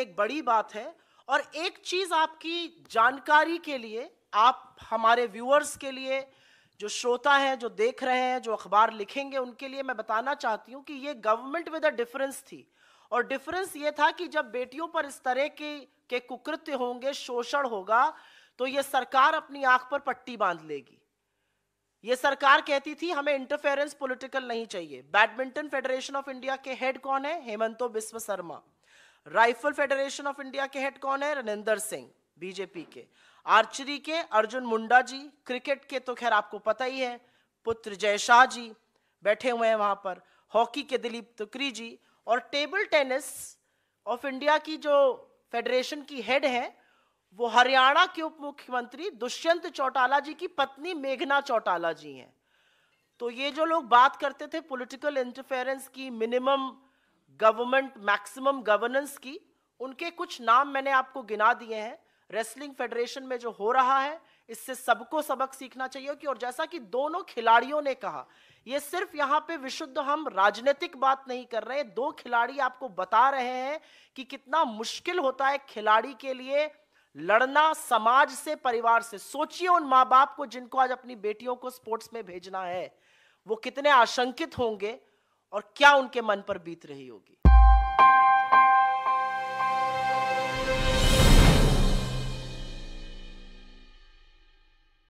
एक बड़ी बात है और एक चीज आपकी जानकारी के लिए आप हमारे व्यूअर्स के लिए जो श्रोता हैं जो देख रहे हैं जो अखबार लिखेंगे उनके लिए मैं बताना चाहती हूँ कि ये गवर्नमेंट विद अ डिफरेंस थी और डिफरेंस ये था कि जब बेटियों पर इस तरह के के कुकृत्य होंगे शोषण होगा तो ये सरकार अपनी आंख पर पट्टी बांध लेगी ये सरकार कहती थी हमें इंटरफेरेंस पॉलिटिकल नहीं चाहिए बैडमिंटन फेडरेशन ऑफ इंडिया के हेड कौन है Himanta Biswa Sarma rifle federation of India के हेड कौन है रनिंदर सिंह बीजेपी के आर्चरी के अर्जुन मुंडा जी क्रिकेट के तो खैर आपको पता ही है पुत्र जय शाह जी बैठे हुए हैं वहां पर हॉकी के दिलीप तुकरी जी और टेबल टेनिस ऑफ इंडिया की जो फेडरेशन की हेड है वो हरियाणा के उप मुख्यमंत्री दुष्यंत चौटाला जी की पत्नी मेघना चौटाला जी हैं तो ये जो लोग बात करते थे पॉलिटिकल इंटरफेरेंस की मिनिमम गवर्नमेंट मैक्सिमम गवर्नेंस की उनके कुछ नाम मैंने आपको गिना दिए हैं रेसलिंग फेडरेशन में जो हो रहा है इससे सबको सबक सीखना चाहिए कि और जैसा कि दोनों खिलाड़ियों ने कहा ये सिर्फ यहाँ पे विशुद्ध हम राजनीतिक बात नहीं कर रहे दो खिलाड़ी आपको बता रहे हैं कि कितना मुश्किल होता है खिलाड़ी के लिए लड़ना समाज से परिवार से सोचिए उन माँ बाप को जिनको आज अपनी बेटियों को स्पोर्ट्स में भेजना है वो कितने आशंकित होंगे और क्या उनके मन पर बीत रही होगी